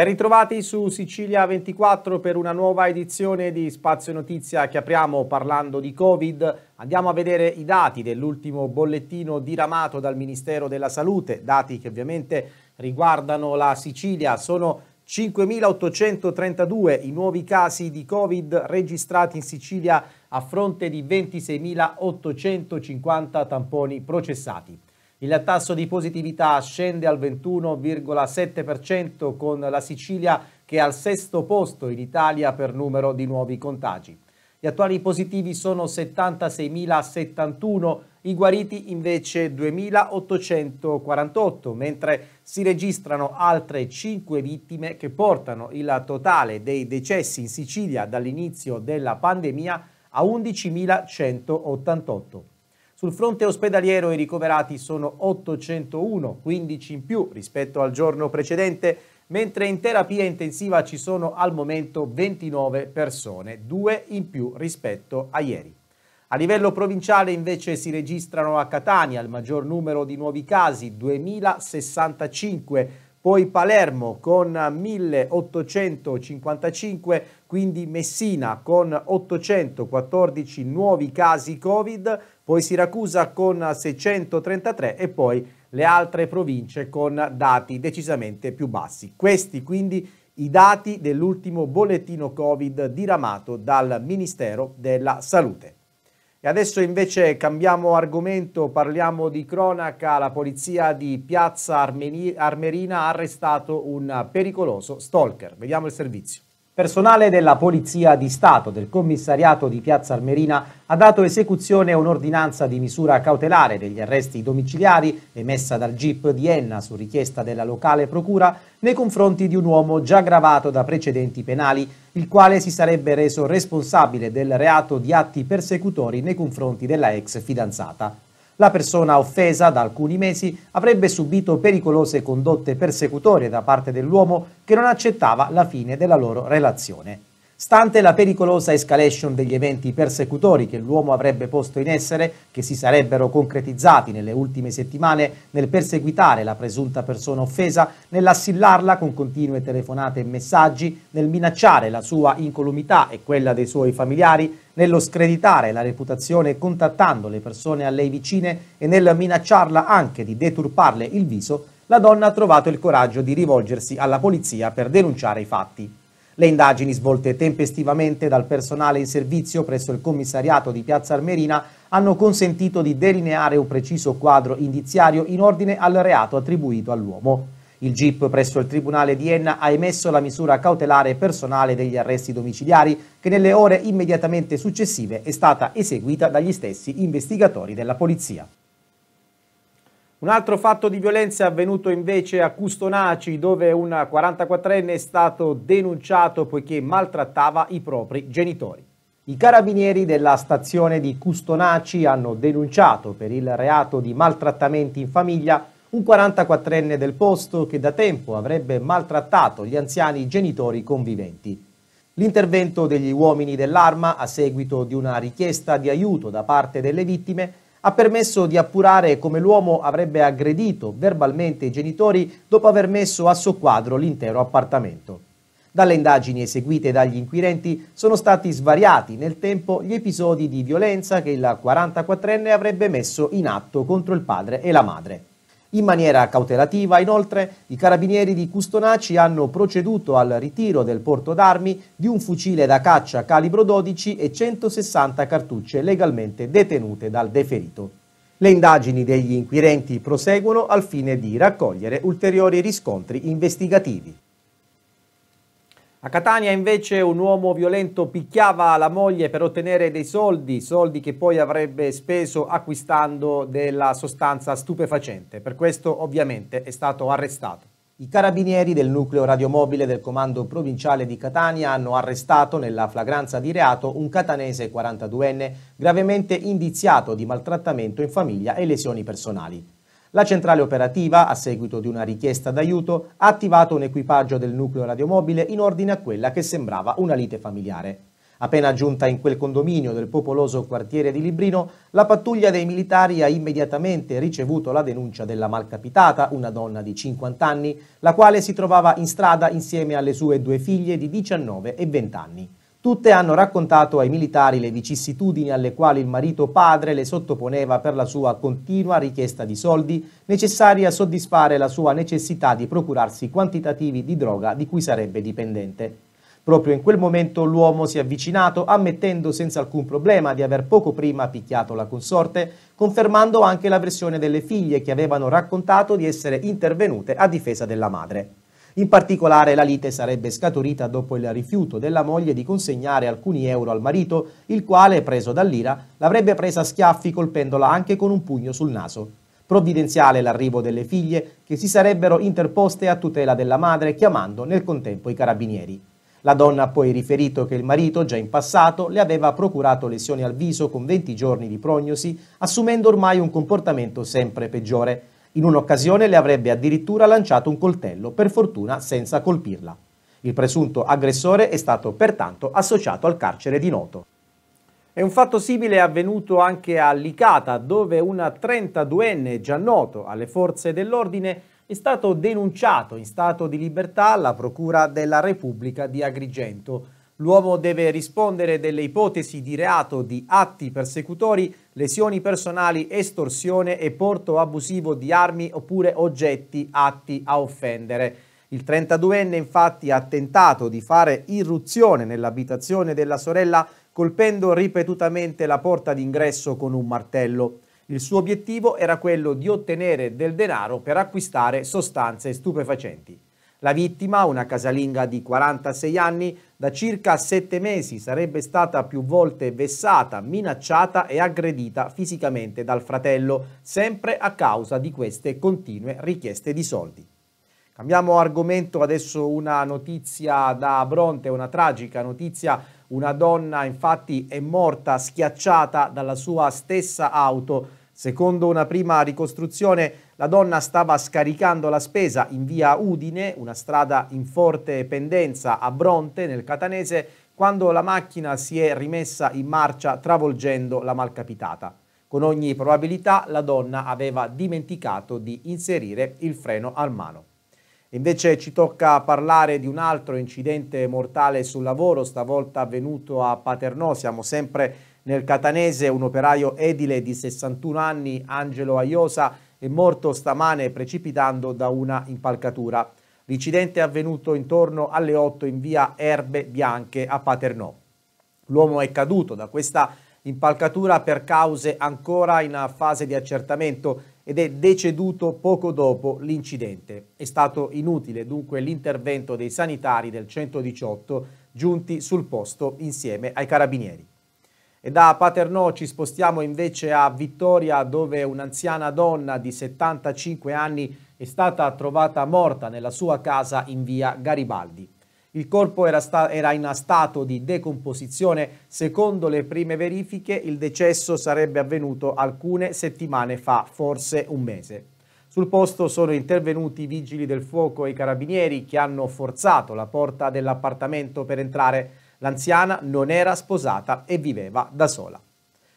Ben ritrovati su Sicilia 24 per una nuova edizione di Spazio Notizia che apriamo parlando di Covid. Andiamo a vedere i dati dell'ultimo bollettino diramato dal Ministero della Salute, dati che ovviamente riguardano la Sicilia. Sono 5.832 i nuovi casi di Covid registrati in Sicilia a fronte di 26.850 tamponi processati. Il tasso di positività scende al 21,7% con la Sicilia che è al sesto posto in Italia per numero di nuovi contagi. Gli attuali positivi sono 76.071, i guariti invece 2.848, mentre si registrano altre 5 vittime che portano il totale dei decessi in Sicilia dall'inizio della pandemia a 11.188. Sul fronte ospedaliero i ricoverati sono 801, 15 in più rispetto al giorno precedente, mentre in terapia intensiva ci sono al momento 29 persone, 2 in più rispetto a ieri. A livello provinciale invece si registrano a Catania il maggior numero di nuovi casi, 2065, poi Palermo con 1855, quindi Messina con 814 nuovi casi Covid, poi Siracusa con 633 e poi le altre province con dati decisamente più bassi. Questi quindi i dati dell'ultimo bollettino Covid diramato dal Ministero della Salute. E adesso invece cambiamo argomento, parliamo di cronaca. La polizia di Piazza Armeni Armerina ha arrestato un pericoloso stalker. Vediamo il servizio. Personale della Polizia di Stato del commissariato di Piazza Armerina ha dato esecuzione a un'ordinanza di misura cautelare degli arresti domiciliari emessa dal GIP di Enna su richiesta della locale procura nei confronti di un uomo già gravato da precedenti penali, il quale si sarebbe reso responsabile del reato di atti persecutori nei confronti della ex fidanzata la persona offesa da alcuni mesi avrebbe subito pericolose condotte persecutorie da parte dell'uomo che non accettava la fine della loro relazione. Stante la pericolosa escalation degli eventi persecutori che l'uomo avrebbe posto in essere, che si sarebbero concretizzati nelle ultime settimane nel perseguitare la presunta persona offesa, nell'assillarla con continue telefonate e messaggi, nel minacciare la sua incolumità e quella dei suoi familiari, nello screditare la reputazione contattando le persone a lei vicine e nel minacciarla anche di deturparle il viso, la donna ha trovato il coraggio di rivolgersi alla polizia per denunciare i fatti. Le indagini svolte tempestivamente dal personale in servizio presso il commissariato di Piazza Armerina hanno consentito di delineare un preciso quadro indiziario in ordine al reato attribuito all'uomo. Il GIP presso il Tribunale di Enna ha emesso la misura cautelare personale degli arresti domiciliari che nelle ore immediatamente successive è stata eseguita dagli stessi investigatori della polizia. Un altro fatto di violenza è avvenuto invece a Custonaci, dove un 44enne è stato denunciato poiché maltrattava i propri genitori. I carabinieri della stazione di Custonaci hanno denunciato per il reato di maltrattamenti in famiglia un 44enne del posto che da tempo avrebbe maltrattato gli anziani genitori conviventi. L'intervento degli uomini dell'arma, a seguito di una richiesta di aiuto da parte delle vittime, ha permesso di appurare come l'uomo avrebbe aggredito verbalmente i genitori dopo aver messo a soqquadro l'intero appartamento. Dalle indagini eseguite dagli inquirenti sono stati svariati nel tempo gli episodi di violenza che il 44enne avrebbe messo in atto contro il padre e la madre. In maniera cautelativa, inoltre, i carabinieri di Custonaci hanno proceduto al ritiro del porto d'armi di un fucile da caccia calibro 12 e 160 cartucce legalmente detenute dal deferito. Le indagini degli inquirenti proseguono al fine di raccogliere ulteriori riscontri investigativi. A Catania invece un uomo violento picchiava la moglie per ottenere dei soldi, soldi che poi avrebbe speso acquistando della sostanza stupefacente. Per questo ovviamente è stato arrestato. I carabinieri del nucleo radiomobile del comando provinciale di Catania hanno arrestato nella flagranza di reato un catanese 42enne gravemente indiziato di maltrattamento in famiglia e lesioni personali. La centrale operativa, a seguito di una richiesta d'aiuto, ha attivato un equipaggio del nucleo radiomobile in ordine a quella che sembrava una lite familiare. Appena giunta in quel condominio del popoloso quartiere di Librino, la pattuglia dei militari ha immediatamente ricevuto la denuncia della malcapitata, una donna di 50 anni, la quale si trovava in strada insieme alle sue due figlie di 19 e 20 anni. Tutte hanno raccontato ai militari le vicissitudini alle quali il marito padre le sottoponeva per la sua continua richiesta di soldi necessari a soddisfare la sua necessità di procurarsi quantitativi di droga di cui sarebbe dipendente. Proprio in quel momento l'uomo si è avvicinato ammettendo senza alcun problema di aver poco prima picchiato la consorte, confermando anche la versione delle figlie che avevano raccontato di essere intervenute a difesa della madre. In particolare la lite sarebbe scaturita dopo il rifiuto della moglie di consegnare alcuni euro al marito, il quale, preso dall'ira, l'avrebbe presa a schiaffi colpendola anche con un pugno sul naso. Provvidenziale l'arrivo delle figlie che si sarebbero interposte a tutela della madre chiamando nel contempo i carabinieri. La donna ha poi riferito che il marito, già in passato, le aveva procurato lesioni al viso con 20 giorni di prognosi, assumendo ormai un comportamento sempre peggiore. In un'occasione le avrebbe addirittura lanciato un coltello, per fortuna senza colpirla. Il presunto aggressore è stato pertanto associato al carcere di Noto. E un fatto simile è avvenuto anche a Licata, dove una 32enne già noto alle forze dell'ordine è stato denunciato in stato di libertà alla Procura della Repubblica di Agrigento. L'uomo deve rispondere delle ipotesi di reato di atti persecutori, lesioni personali, estorsione e porto abusivo di armi oppure oggetti atti a offendere. Il 32enne infatti ha tentato di fare irruzione nell'abitazione della sorella colpendo ripetutamente la porta d'ingresso con un martello. Il suo obiettivo era quello di ottenere del denaro per acquistare sostanze stupefacenti. La vittima, una casalinga di 46 anni, da circa 7 mesi sarebbe stata più volte vessata, minacciata e aggredita fisicamente dal fratello, sempre a causa di queste continue richieste di soldi. Cambiamo argomento, adesso una notizia da Bronte, una tragica notizia. Una donna infatti è morta schiacciata dalla sua stessa auto. Secondo una prima ricostruzione la donna stava scaricando la spesa in via Udine, una strada in forte pendenza a Bronte, nel Catanese, quando la macchina si è rimessa in marcia travolgendo la malcapitata. Con ogni probabilità la donna aveva dimenticato di inserire il freno al mano. Invece ci tocca parlare di un altro incidente mortale sul lavoro, stavolta avvenuto a Paternò, siamo sempre nel Catanese, un operaio edile di 61 anni, Angelo Aiosa, è morto stamane precipitando da una impalcatura. L'incidente è avvenuto intorno alle 8 in via Erbe Bianche a Paternò. L'uomo è caduto da questa impalcatura per cause ancora in fase di accertamento ed è deceduto poco dopo l'incidente. È stato inutile dunque l'intervento dei sanitari del 118 giunti sul posto insieme ai carabinieri. E da Paternò ci spostiamo invece a Vittoria dove un'anziana donna di 75 anni è stata trovata morta nella sua casa in via Garibaldi. Il corpo era, era in stato di decomposizione, secondo le prime verifiche il decesso sarebbe avvenuto alcune settimane fa, forse un mese. Sul posto sono intervenuti i vigili del fuoco e i carabinieri che hanno forzato la porta dell'appartamento per entrare L'anziana non era sposata e viveva da sola.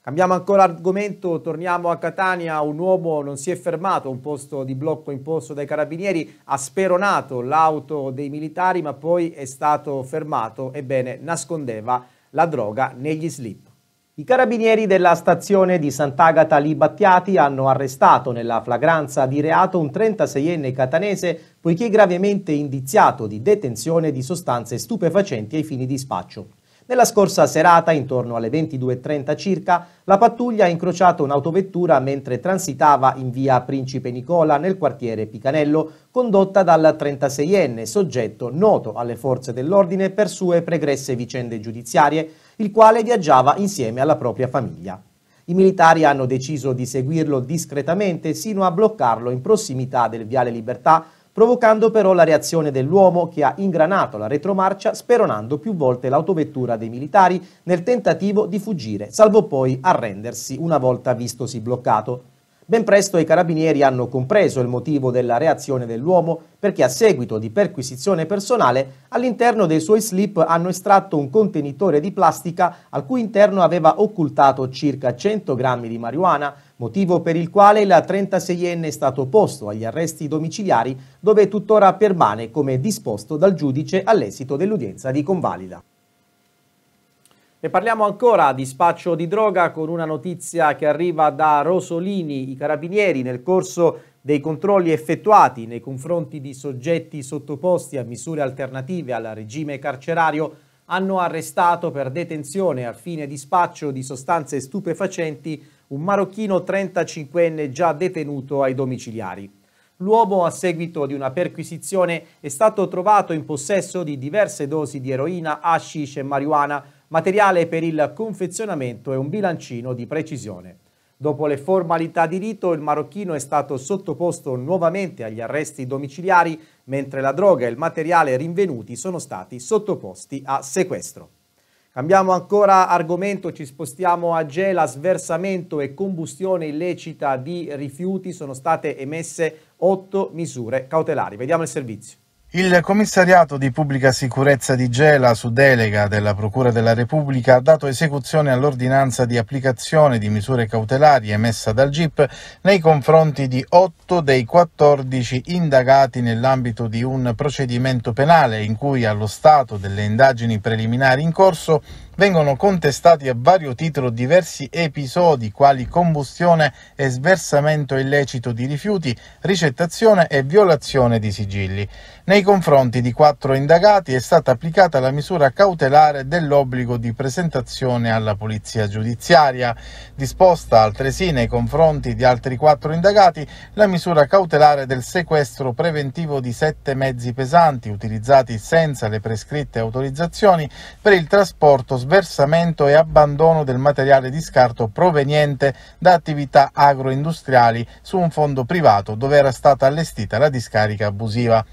Cambiamo ancora argomento, torniamo a Catania, un uomo non si è fermato, un posto di blocco imposto dai carabinieri, ha speronato l'auto dei militari ma poi è stato fermato, ebbene nascondeva la droga negli slip. I carabinieri della stazione di Sant'Agata Libattiati hanno arrestato nella flagranza di reato un 36enne catanese poiché gravemente indiziato di detenzione di sostanze stupefacenti ai fini di spaccio. Nella scorsa serata, intorno alle 22.30 circa, la pattuglia ha incrociato un'autovettura mentre transitava in via Principe Nicola nel quartiere Picanello, condotta dal 36enne, soggetto noto alle forze dell'ordine per sue pregresse vicende giudiziarie, il quale viaggiava insieme alla propria famiglia. I militari hanno deciso di seguirlo discretamente sino a bloccarlo in prossimità del Viale Libertà, provocando però la reazione dell'uomo che ha ingranato la retromarcia speronando più volte l'autovettura dei militari nel tentativo di fuggire, salvo poi arrendersi una volta vistosi bloccato. Ben presto i carabinieri hanno compreso il motivo della reazione dell'uomo perché a seguito di perquisizione personale all'interno dei suoi slip hanno estratto un contenitore di plastica al cui interno aveva occultato circa 100 grammi di marijuana, motivo per il quale il 36enne è stato posto agli arresti domiciliari dove tuttora permane come disposto dal giudice all'esito dell'udienza di convalida. E parliamo ancora di spaccio di droga con una notizia che arriva da Rosolini. I carabinieri nel corso dei controlli effettuati nei confronti di soggetti sottoposti a misure alternative al regime carcerario hanno arrestato per detenzione al fine di spaccio di sostanze stupefacenti un marocchino 35enne già detenuto ai domiciliari. L'uomo a seguito di una perquisizione è stato trovato in possesso di diverse dosi di eroina, hashish e marijuana materiale per il confezionamento e un bilancino di precisione. Dopo le formalità di rito, il marocchino è stato sottoposto nuovamente agli arresti domiciliari, mentre la droga e il materiale rinvenuti sono stati sottoposti a sequestro. Cambiamo ancora argomento, ci spostiamo a Gela, sversamento e combustione illecita di rifiuti, sono state emesse otto misure cautelari. Vediamo il servizio. Il commissariato di pubblica sicurezza di Gela, su delega della Procura della Repubblica, ha dato esecuzione all'ordinanza di applicazione di misure cautelari emessa dal GIP nei confronti di 8 dei 14 indagati nell'ambito di un procedimento penale in cui allo stato delle indagini preliminari in corso vengono contestati a vario titolo diversi episodi quali combustione e sversamento illecito di rifiuti, ricettazione e violazione di sigilli. Nei confronti di quattro indagati è stata applicata la misura cautelare dell'obbligo di presentazione alla polizia giudiziaria, disposta altresì nei confronti di altri quattro indagati la misura cautelare del sequestro preventivo di sette mezzi pesanti utilizzati senza le prescritte autorizzazioni per il trasporto sversamento e abbandono del materiale di scarto proveniente da attività agroindustriali su un fondo privato dove era stata allestita la discarica abusiva.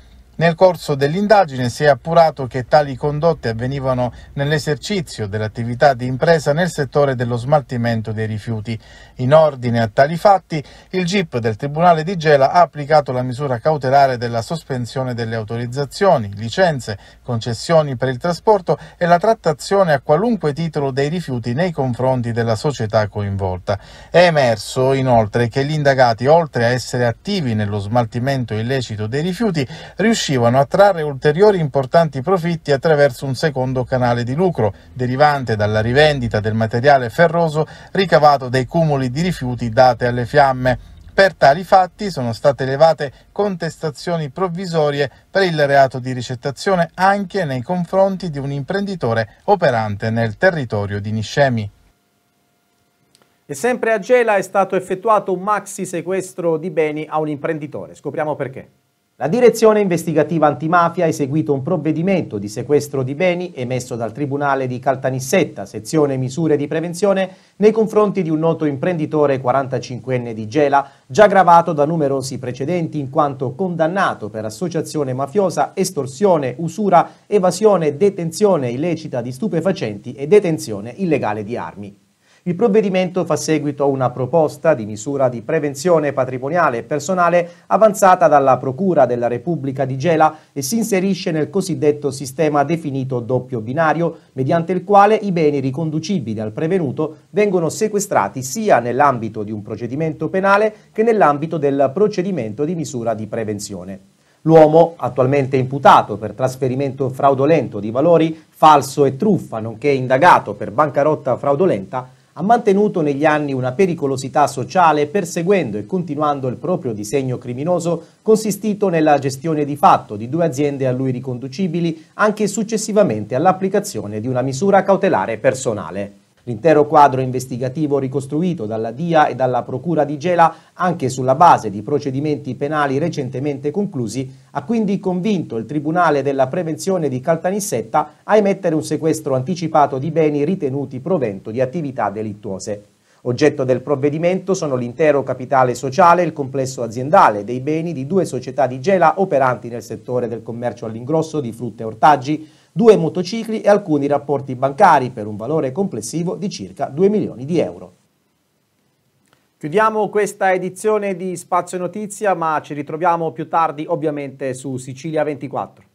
Nel corso dell'indagine si è appurato che tali condotte avvenivano nell'esercizio dell'attività di impresa nel settore dello smaltimento dei rifiuti. In ordine a tali fatti, il GIP del Tribunale di Gela ha applicato la misura cautelare della sospensione delle autorizzazioni, licenze, concessioni per il trasporto e la trattazione a qualunque titolo dei rifiuti nei confronti della società coinvolta. È emerso inoltre che gli indagati, oltre a essere attivi nello smaltimento illecito dei rifiuti, riuscivano riuscivano a trarre ulteriori importanti profitti attraverso un secondo canale di lucro, derivante dalla rivendita del materiale ferroso ricavato dai cumuli di rifiuti date alle fiamme. Per tali fatti sono state levate contestazioni provvisorie per il reato di ricettazione anche nei confronti di un imprenditore operante nel territorio di Niscemi. E sempre a Gela è stato effettuato un maxi sequestro di beni a un imprenditore. Scopriamo perché. La direzione investigativa antimafia ha eseguito un provvedimento di sequestro di beni emesso dal Tribunale di Caltanissetta, sezione misure di prevenzione, nei confronti di un noto imprenditore 45enne di Gela, già gravato da numerosi precedenti in quanto condannato per associazione mafiosa, estorsione, usura, evasione, detenzione illecita di stupefacenti e detenzione illegale di armi. Il provvedimento fa seguito a una proposta di misura di prevenzione patrimoniale e personale avanzata dalla Procura della Repubblica di Gela e si inserisce nel cosiddetto sistema definito doppio binario, mediante il quale i beni riconducibili al prevenuto vengono sequestrati sia nell'ambito di un procedimento penale che nell'ambito del procedimento di misura di prevenzione. L'uomo, attualmente imputato per trasferimento fraudolento di valori, falso e truffa, nonché indagato per bancarotta fraudolenta, ha mantenuto negli anni una pericolosità sociale perseguendo e continuando il proprio disegno criminoso consistito nella gestione di fatto di due aziende a lui riconducibili anche successivamente all'applicazione di una misura cautelare personale. L'intero quadro investigativo ricostruito dalla DIA e dalla Procura di Gela, anche sulla base di procedimenti penali recentemente conclusi, ha quindi convinto il Tribunale della Prevenzione di Caltanissetta a emettere un sequestro anticipato di beni ritenuti provento di attività delittuose. Oggetto del provvedimento sono l'intero capitale sociale e il complesso aziendale dei beni di due società di Gela operanti nel settore del commercio all'ingrosso di frutta e ortaggi, due motocicli e alcuni rapporti bancari per un valore complessivo di circa 2 milioni di euro. Chiudiamo questa edizione di Spazio Notizia, ma ci ritroviamo più tardi ovviamente su Sicilia 24.